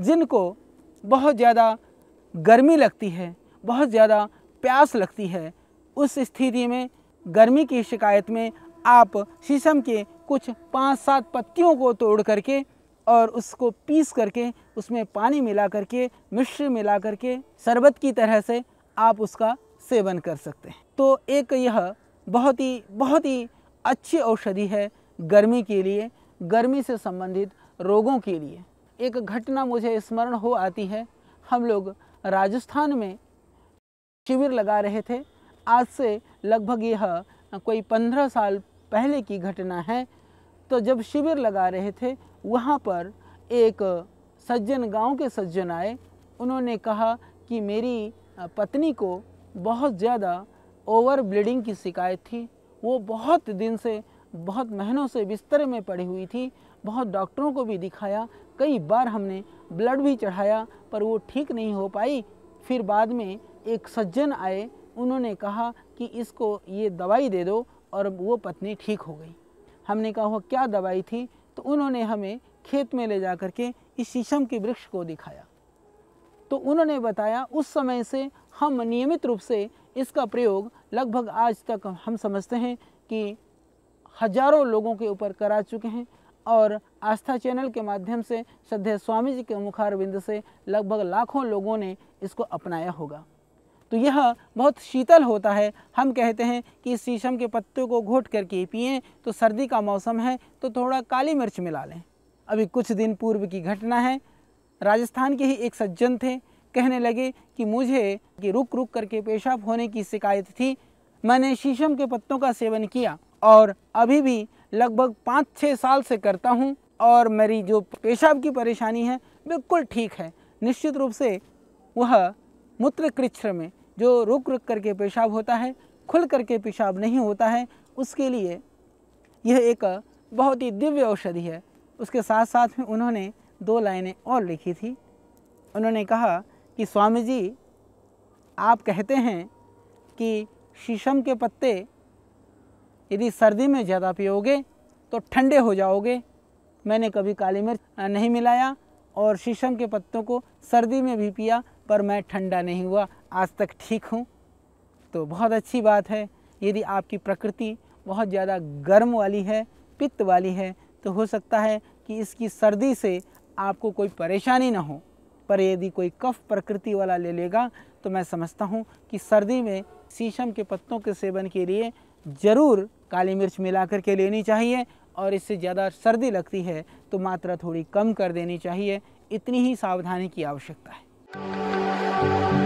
जिनको बहुत ज़्यादा गर्मी लगती है बहुत ज़्यादा प्यास लगती है उस स्थिति में गर्मी की शिकायत में आप शीशम के कुछ पाँच सात पत्तियों को तोड़ करके और उसको पीस करके उसमें पानी मिला करके मिश्र मिला करके शरबत की तरह से आप उसका सेवन कर सकते हैं तो एक यह बहुत ही बहुत ही अच्छी औषधि है गर्मी के लिए गर्मी से संबंधित रोगों के लिए एक घटना मुझे स्मरण हो आती है हम लोग राजस्थान में शिविर लगा रहे थे आज से लगभग यह कोई पंद्रह साल पहले की घटना है तो जब शिविर लगा रहे थे वहाँ पर एक सज्जन गांव के सज्जन आए उन्होंने कहा कि मेरी पत्नी को बहुत ज़्यादा ओवर ब्लीडिंग की शिकायत थी वो बहुत दिन से बहुत महीनों से बिस्तर में पड़ी हुई थी बहुत डॉक्टरों को भी दिखाया कई बार हमने ब्लड भी चढ़ाया पर वो ठीक नहीं हो पाई फिर बाद में एक सज्जन आए उन्होंने कहा कि इसको ये दवाई दे दो और वो पत्नी ठीक हो गई हमने कहा वो क्या दवाई थी तो उन्होंने हमें खेत में ले जा के इस शीशम के वृक्ष को दिखाया तो उन्होंने बताया उस समय से हम नियमित रूप से इसका प्रयोग लगभग आज तक हम समझते हैं कि हजारों लोगों के ऊपर करा चुके हैं और आस्था चैनल के माध्यम से श्रद्धे स्वामी जी के मुखारविंद से लगभग लाखों लोगों ने इसको अपनाया होगा तो यह बहुत शीतल होता है हम कहते हैं कि शीशम के पत्तों को घोट करके पिए तो सर्दी का मौसम है तो थोड़ा काली मिर्च मिला लें अभी कुछ दिन पूर्व की घटना है राजस्थान के ही एक सज्जन थे कहने लगे कि मुझे कि रुक रुक करके पेशाब होने की शिकायत थी मैंने शीशम के पत्तों का सेवन किया और अभी भी लगभग पाँच छः साल से करता हूँ और मेरी जो पेशाब की परेशानी है बिल्कुल ठीक है निश्चित रूप से वह मूत्र कृच्छ्र में जो रुक रुक करके पेशाब होता है खुल करके पेशाब नहीं होता है उसके लिए यह एक बहुत ही दिव्य औषधि है उसके साथ साथ में उन्होंने दो लाइनें और लिखी थी उन्होंने कहा कि स्वामी जी आप कहते हैं कि शीशम के पत्ते यदि सर्दी में ज़्यादा पियोगे तो ठंडे हो जाओगे मैंने कभी काली मिर्च नहीं मिलाया और शीशम के पत्तों को सर्दी में भी पिया पर मैं ठंडा नहीं हुआ आज तक ठीक हूँ तो बहुत अच्छी बात है यदि आपकी प्रकृति बहुत ज़्यादा गर्म वाली है पित्त वाली है तो हो सकता है कि इसकी सर्दी से आपको कोई परेशानी ना हो पर यदि कोई कफ प्रकृति वाला ले लेगा तो मैं समझता हूँ कि सर्दी में शीशम के पत्तों के सेवन के लिए ज़रूर काली मिर्च मिला कर के लेनी चाहिए और इससे ज़्यादा सर्दी लगती है तो मात्रा थोड़ी कम कर देनी चाहिए इतनी ही सावधानी की आवश्यकता है